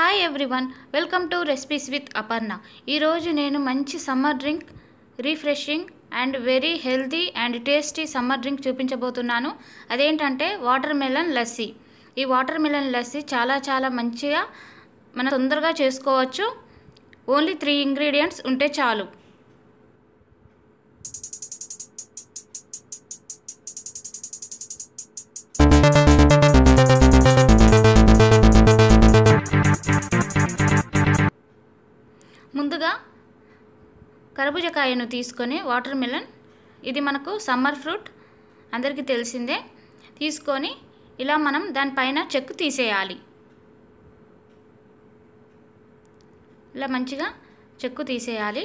hi everyone welcome to recipes with Aparna ఈరోజు నేను మంచి summer drink refreshing and very healthy and tasty summer drink చూపించబోతున్నాను అదేంటంటే water melon lassi ఈ వాటర్ మెలన్ లస్సీ చాలా చాలా మంచిగా మనం తొందరగా చేసుకోవచ్చు ఓన్లీ త్రీ ఇంగ్రీడియంట్స్ ఉంటే చాలు కర్బూజకాయను తీసుకొని వాటర్ మెలన్ ఇది మనకు సమ్మర్ ఫ్రూట్ అందరికీ తెలిసిందే తీసుకొని ఇలా మనం దానిపైన చెక్కు తీసేయాలి ఇలా మంచిగా చెక్కు తీసేయాలి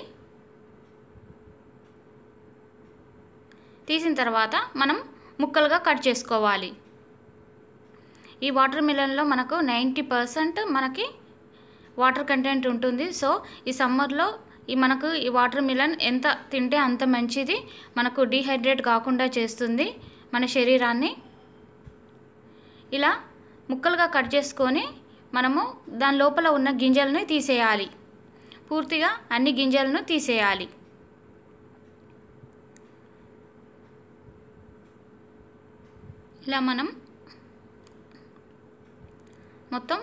తీసిన తర్వాత మనం ముక్కలుగా కట్ చేసుకోవాలి ఈ వాటర్ మిలన్లో మనకు నైంటీ పర్సెంట్ మనకి వాటర్ కంటెంట్ ఉంటుంది సో ఈ సమ్మర్లో ఈ మనకు ఈ వాటర్ మిలన్ ఎంత తింటే అంత మంచిది మనకు డీహైడ్రేట్ కాకుండా చేస్తుంది మన శరీరాన్ని ఇలా ముక్కలుగా కట్ చేసుకొని మనము దాని లోపల ఉన్న గింజలను తీసేయాలి పూర్తిగా అన్ని గింజలను తీసేయాలి ఇలా మనం మొత్తం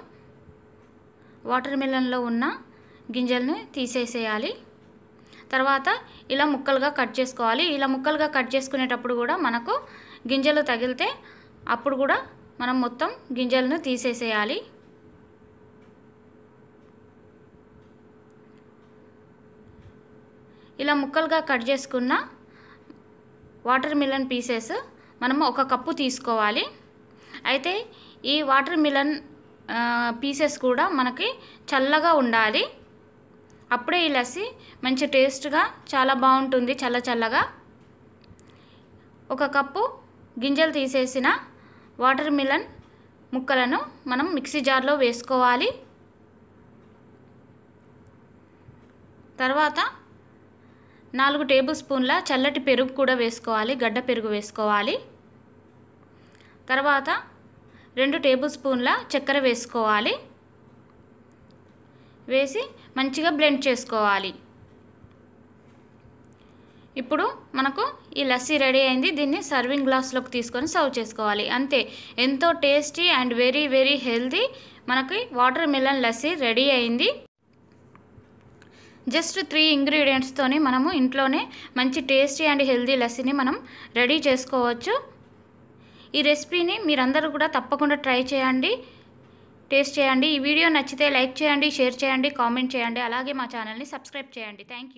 వాటర్ మిలన్లో ఉన్న గింజల్ని తీసేసేయాలి తర్వాత ఇలా ముక్కలుగా కట్ చేసుకోవాలి ఇలా ముక్కలుగా కట్ చేసుకునేటప్పుడు కూడా మనకు గింజలు తగిలితే అప్పుడు కూడా మనం మొత్తం గింజలను తీసేసేయాలి ఇలా ముక్కలుగా కట్ చేసుకున్న వాటర్ మిలన్ పీసెస్ మనము ఒక కప్పు తీసుకోవాలి అయితే ఈ వాటర్ మిలన్ పీసెస్ కూడా మనకి చల్లగా ఉండాలి అప్పుడే ఈ లస్సీ మంచి టేస్ట్గా చాలా బాగుంటుంది చల్ల చల్లగా ఒక కప్పు గింజలు తీసేసిన వాటర్ మిలన్ ముక్కలను మనం మిక్సీ జార్లో వేసుకోవాలి తర్వాత నాలుగు టేబుల్ స్పూన్ల చల్లటి పెరుగు కూడా వేసుకోవాలి గడ్డ పెరుగు వేసుకోవాలి తర్వాత రెండు టేబుల్ స్పూన్ల చక్కెర వేసుకోవాలి వేసి మంచిగా బ్లెండ్ చేసుకోవాలి ఇప్పుడు మనకు ఈ లస్సీ రెడీ అయింది దీన్ని సర్వింగ్ గ్లాస్లోకి తీసుకొని సర్వ్ చేసుకోవాలి అంతే ఎంతో tasty and very very healthy మనకి వాటర్ మిలన్ లస్సీ రెడీ అయింది జస్ట్ త్రీ ఇంగ్రీడియంట్స్తోని మనము ఇంట్లోనే మంచి టేస్టీ అండ్ హెల్తీ లస్సీని మనం రెడీ చేసుకోవచ్చు ఈ రెసిపీని మీరందరూ కూడా తప్పకుండా ట్రై చేయండి టేస్ట్ చేయండి ఈ వీడియో నచ్చితే లైక్ చేయండి షేర్ చేయండి కామెంట్ చేయండి అలాగే మా ఛానల్ని సబ్స్క్రైబ్ చేయండి థ్యాంక్